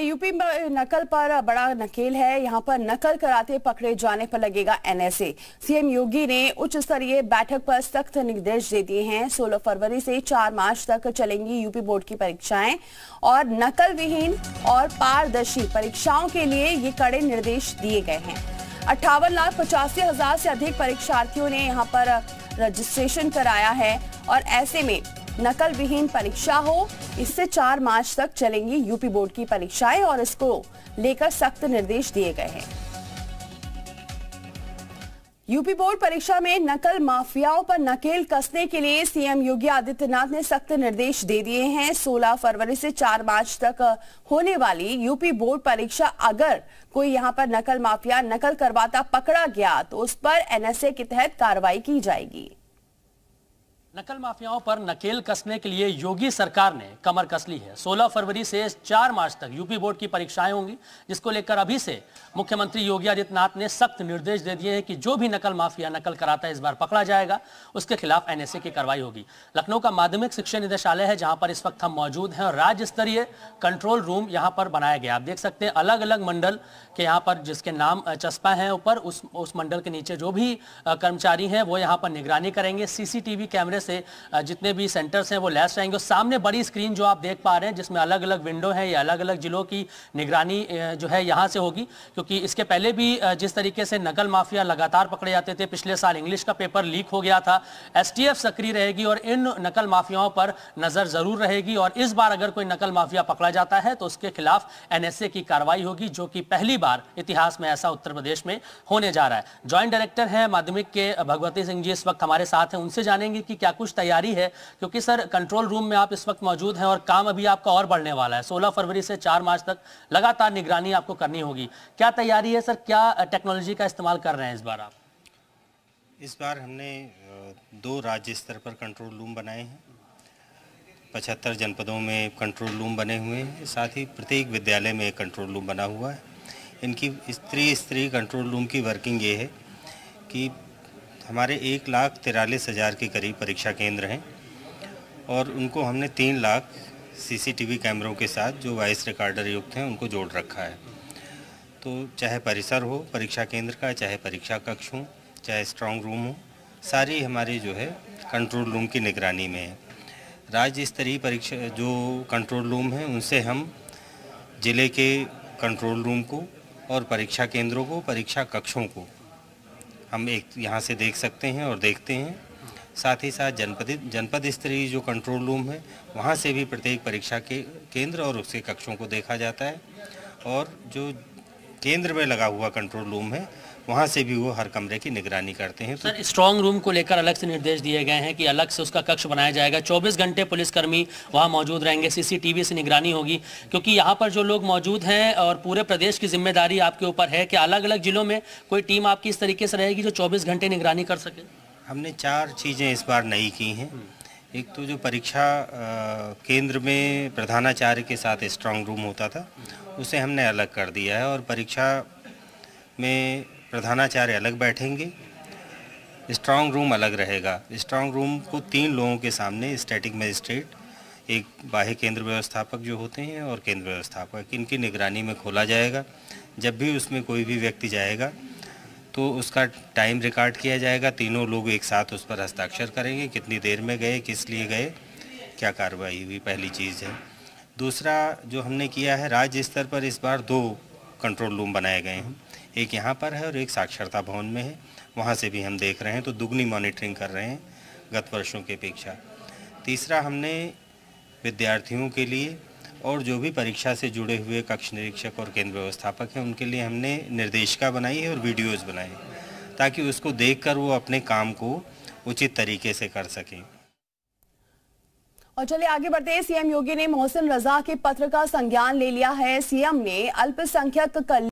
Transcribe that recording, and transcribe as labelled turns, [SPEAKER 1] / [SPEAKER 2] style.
[SPEAKER 1] UP में नकल पर बड़ा नकेल है यहाँ पर नकल कराते पकड़े जाने पर लगेगा एनएसए सीएम योगी ने उच्च स्तरीय बैठक पर सख्त निर्देश दे दिए हैं 16 फरवरी से 4 मार्च तक चलेंगी यूपी बोर्ड की परीक्षाएं और नकल विहीन और पारदर्शी परीक्षाओं के लिए ये कड़े निर्देश दिए गए हैं अट्ठावन लाख पचासी हजार से अधिक परीक्षार्थियों ने यहाँ पर रजिस्ट्रेशन कराया है और ऐसे में नकल विहीन परीक्षा हो इससे चार मार्च तक चलेंगी यूपी बोर्ड की परीक्षाएं और इसको लेकर सख्त निर्देश दिए गए हैं यूपी बोर्ड परीक्षा में नकल माफियाओं पर नकेल कसने के लिए सीएम योगी आदित्यनाथ ने सख्त निर्देश दे दिए हैं 16 फरवरी से 4 मार्च तक होने वाली यूपी बोर्ड परीक्षा अगर कोई यहां पर नकल माफिया नकल करवाता पकड़ा गया तो उस पर एनएसए के तहत कार्रवाई की जाएगी
[SPEAKER 2] नकल माफियाओं पर नकेल कसने के लिए योगी सरकार ने कमर कस ली है 16 फरवरी से 4 मार्च तक यूपी बोर्ड की परीक्षाएं होंगी जिसको लेकर अभी से मुख्यमंत्री योगी आदित्यनाथ ने सख्त निर्देश दे दिए हैं कि जो भी नकल माफिया नकल कराता है इस बार पकड़ा जाएगा उसके खिलाफ एनएसए की कार्रवाई होगी लखनऊ का माध्यमिक शिक्षा निदेशालय है जहाँ पर इस वक्त हम मौजूद हैं और राज्य स्तरीय कंट्रोल रूम यहाँ पर बनाया गया आप देख सकते हैं अलग अलग मंडल के यहाँ पर जिसके नाम चस्पा है ऊपर उस उस मंडल के नीचे जो भी कर्मचारी हैं वो यहाँ पर निगरानी करेंगे सीसीटीवी कैमरे से जितने भी सेंटर्स हैं वो लैस रहेंगे सामने बड़ी स्क्रीन जो आप देख पा रहे हैं जिसमें अलग अलग विंडो है या अलग अलग जिलों की निगरानी जो है यहाँ से होगी क्योंकि इसके पहले भी जिस तरीके से नकल माफिया लगातार पकड़े जाते थे पिछले साल इंग्लिश का पेपर लीक हो गया था एस सक्रिय रहेगी और इन नकल माफियाओं पर नज़र ज़रूर रहेगी और इस बार अगर कोई नकल माफिया पकड़ा जाता है तो उसके खिलाफ एन की कार्रवाई होगी जो कि पहली बार इतिहास में ऐसा उत्तर प्रदेश में होने जा रहा है ज्वाइंट डायरेक्टर है माध्यमिक के भगवती सिंह जी इस वक्त हमारे साथ हैं उनसे जानेंगे कि क्या कुछ तैयारी है क्योंकि सर कंट्रोल रूम में आप इस वक्त मौजूद हैं और काम अभी आपका और बढ़ने वाला है सोलह फरवरी से चार मार्च तक लगातार निगरानी आपको करनी होगी क्या तैयारी है सर क्या टेक्नोलॉजी का इस्तेमाल कर रहे हैं इस बार
[SPEAKER 3] आप इस बार हमने दो राज्य स्तर पर कंट्रोल रूम बनाए हैं पचहत्तर जनपदों में कंट्रोल रूम बने हुए हैं साथ ही प्रत्येक विद्यालय में एक कंट्रोल रूम बना हुआ है इनकी स्त्री स्त्री कंट्रोल रूम की वर्किंग ये है कि हमारे एक लाख तिरालीस हज़ार के करीब परीक्षा केंद्र हैं और उनको हमने तीन लाख सीसीटीवी कैमरों के साथ जो वॉइस रिकॉर्डर युक्त हैं उनको जोड़ रखा है तो चाहे परिसर हो परीक्षा केंद्र का चाहे परीक्षा कक्ष हो चाहे स्ट्रॉन्ग रूम हो सारी हमारी जो है कंट्रोल रूम की निगरानी में है राज्य स्तरीय परीक्षा जो कंट्रोल रूम है उनसे हम ज़िले के कंट्रोल रूम को और परीक्षा केंद्रों को परीक्षा कक्षों को हम एक यहाँ से देख सकते हैं और देखते हैं साथ ही साथ जनपद जनपद स्तरीय जो कंट्रोल रूम है वहाँ से भी प्रत्येक परीक्षा के केंद्र और उसके कक्षों को देखा जाता है और जो केंद्र में लगा हुआ कंट्रोल रूम है वहाँ से भी वो हर कमरे की निगरानी करते हैं सर स्ट्रांग रूम को लेकर अलग से निर्देश दिए गए हैं कि अलग से उसका कक्ष बनाया जाएगा
[SPEAKER 2] 24 घंटे पुलिसकर्मी वहाँ मौजूद रहेंगे सीसीटीवी से निगरानी होगी क्योंकि यहाँ पर जो लोग मौजूद हैं और पूरे प्रदेश की जिम्मेदारी आपके ऊपर है कि अलग अलग जिलों में कोई टीम आपकी इस तरीके से रहेगी जो चौबीस घंटे निगरानी कर सके
[SPEAKER 3] हमने चार चीज़ें इस बार नई की हैं एक तो जो परीक्षा केंद्र में प्रधानाचार्य के साथ स्ट्रांग रूम होता था उसे हमने अलग कर दिया है और परीक्षा में प्रधानाचार्य अलग बैठेंगे स्ट्रांग रूम अलग रहेगा स्ट्रांग रूम को तीन लोगों के सामने स्टैटिक मजिस्ट्रेट एक बाह्य केंद्र व्यवस्थापक जो होते हैं और केंद्र व्यवस्थापक इनकी निगरानी में खोला जाएगा जब भी उसमें कोई भी व्यक्ति जाएगा तो उसका टाइम रिकॉर्ड किया जाएगा तीनों लोग एक साथ उस पर हस्ताक्षर करेंगे कितनी देर में गए किस लिए गए क्या कार्रवाई हुई पहली चीज़ है दूसरा जो हमने किया है राज्य स्तर पर इस बार दो कंट्रोल रूम बनाए गए हैं एक यहाँ पर है और एक साक्षरता भवन में है वहाँ से भी हम देख रहे हैं तो दुगनी मॉनिटरिंग कर रहे हैं गत वर्षों की अपेक्षा तीसरा हमने विद्यार्थियों के लिए और जो भी परीक्षा से जुड़े हुए कक्ष निरीक्षक और केंद्र व्यवस्थापक हैं उनके लिए हमने निर्देशिका बनाई है और वीडियोस बनाए ताकि उसको देखकर वो अपने काम को उचित तरीके से कर सकें
[SPEAKER 1] और चलिए आगे बढ़ते हैं सीएम योगी ने मोहसिन रजा के पत्र का संज्ञान ले लिया है सीएम ने अल्पसंख्यक कल्याण